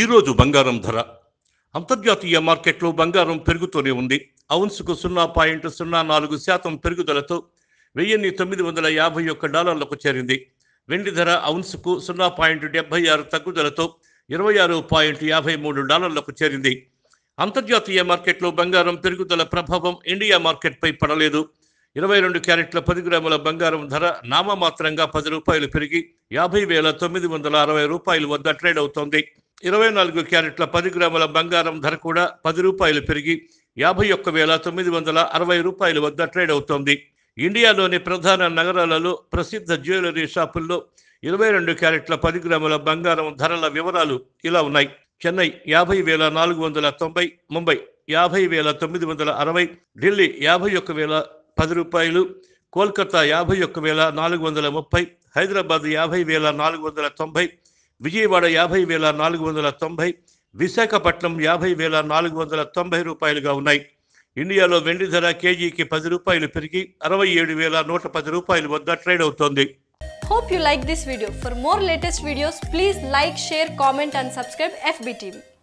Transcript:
ఈరోజు బంగారం ధర అంతర్జాతీయ మార్కెట్లో బంగారం పెరుగుతూనే ఉంది అవున్సుకు సున్నా పాయింట్ సున్నా నాలుగు శాతం పెరుగుదలతో వెయ్యిన్ని తొమ్మిది వందల యాభై ఒక్క డాలర్లకు చేరింది వెండి ధర అవున్సుకు సున్నా పాయింట్ డెబ్బై ఆరు తగ్గుదలతో ఇరవై ఆరు పాయింట్ యాభై మూడు డాలర్లకు చేరింది అంతర్జాతీయ మార్కెట్లో బంగారం పెరుగుదల ప్రభావం ఇండియా మార్కెట్పై పడలేదు ఇరవై రెండు క్యారెట్ల పది గ్రాముల బంగారం ధర నామమాత్రంగా పది రూపాయలు పెరిగి యాభై వేల తొమ్మిది వందల అరవై రూపాయలు వద్ద ట్రేడ్ అవుతోంది ఇరవై నాలుగు క్యారెట్ల పది గ్రాముల బంగారం ధర కూడా పది రూపాయలు పెరిగి యాభై ఒక్క వేల తొమ్మిది వందల అరవై రూపాయల వద్ద ట్రేడ్ అవుతోంది ఇండియాలోని ప్రధాన నగరాలలో ప్రసిద్ధ జ్యువెలరీ షాపుల్లో ఇరవై రెండు క్యారెట్ల పది గ్రాముల బంగారం ధరల వివరాలు ఇలా ఉన్నాయి చెన్నై యాభై వేల నాలుగు వందల తొంభై ముంబై యాభై వేల తొమ్మిది వందల అరవై ఢిల్లీ యాభై ఒక్క వేల పది రూపాయలు కోల్కతా యాభై ఒక్క వేల నాలుగు వందల ముప్పై హైదరాబాద్ యాభై వేల నాలుగు వందల తొంభై విజయవాడ యాభై వేల నాలుగు వందల తొంభై విశాఖపట్నం యాభై వేల నాలుగు వందల తొంభై రూపాయలుగా ఉన్నాయి ఇండియాలో వెండి ధర కేజీకి పది రూపాయలు పెరిగి అరవై ఏడు వేల నూట పది రూపాయలు వద్ద ట్రేడ్ అవుతోంది hope you like this video for more latest videos please like share comment and subscribe TV